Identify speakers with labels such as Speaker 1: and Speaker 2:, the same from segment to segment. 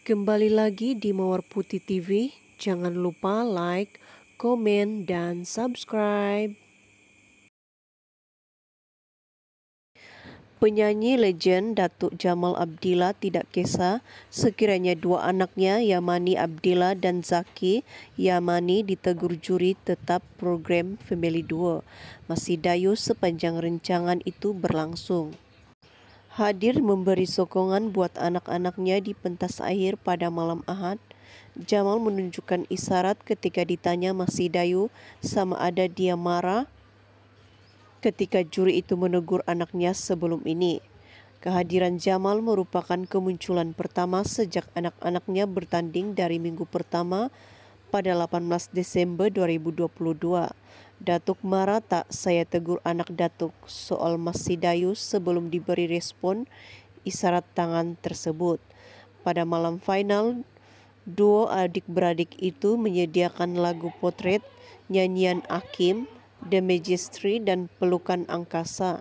Speaker 1: Kembali lagi di Mawar Putih TV. Jangan lupa like, komen, dan subscribe. Penyanyi legend Datuk Jamal Abdillah tidak kisah sekiranya dua anaknya Yamani Abdillah dan Zaki Yamani ditegur juri tetap program Family 2. Masih dayus sepanjang rencangan itu berlangsung hadir memberi sokongan buat anak-anaknya di pentas akhir pada malam Ahad, Jamal menunjukkan isyarat ketika ditanya masih Dayu sama ada dia marah ketika juri itu menegur anaknya sebelum ini. Kehadiran Jamal merupakan kemunculan pertama sejak anak-anaknya bertanding dari minggu pertama pada 18 Desember 2022. Datuk marah tak saya tegur anak Datuk soal Mas Sidayu sebelum diberi respon isyarat tangan tersebut. Pada malam final, duo adik-beradik itu menyediakan lagu potret, nyanyian Akim, The Magistry, dan pelukan angkasa.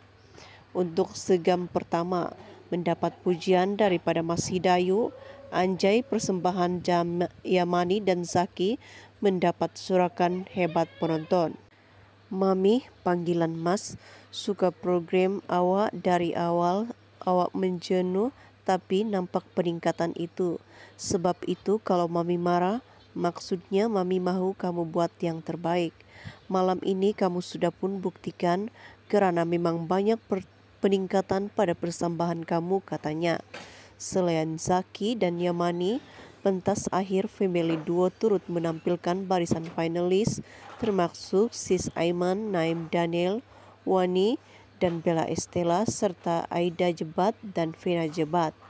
Speaker 1: Untuk segam pertama, mendapat pujian daripada Mas Hidayu, Anjay persembahan Jam Yamani dan Zaki mendapat surakan hebat penonton. Mami, panggilan Mas, suka program awak dari awal awak menjenuh tapi nampak peningkatan itu. Sebab itu kalau Mami marah, maksudnya Mami mau kamu buat yang terbaik. Malam ini kamu sudah pun buktikan karena memang banyak peningkatan pada persembahan kamu katanya. Selain Zaki dan Yamani, Pentas akhir family duo turut menampilkan barisan finalis termasuk Sis Aiman, Naim Daniel, Wani, dan Bella Estella serta Aida Jebat dan Vina Jebat.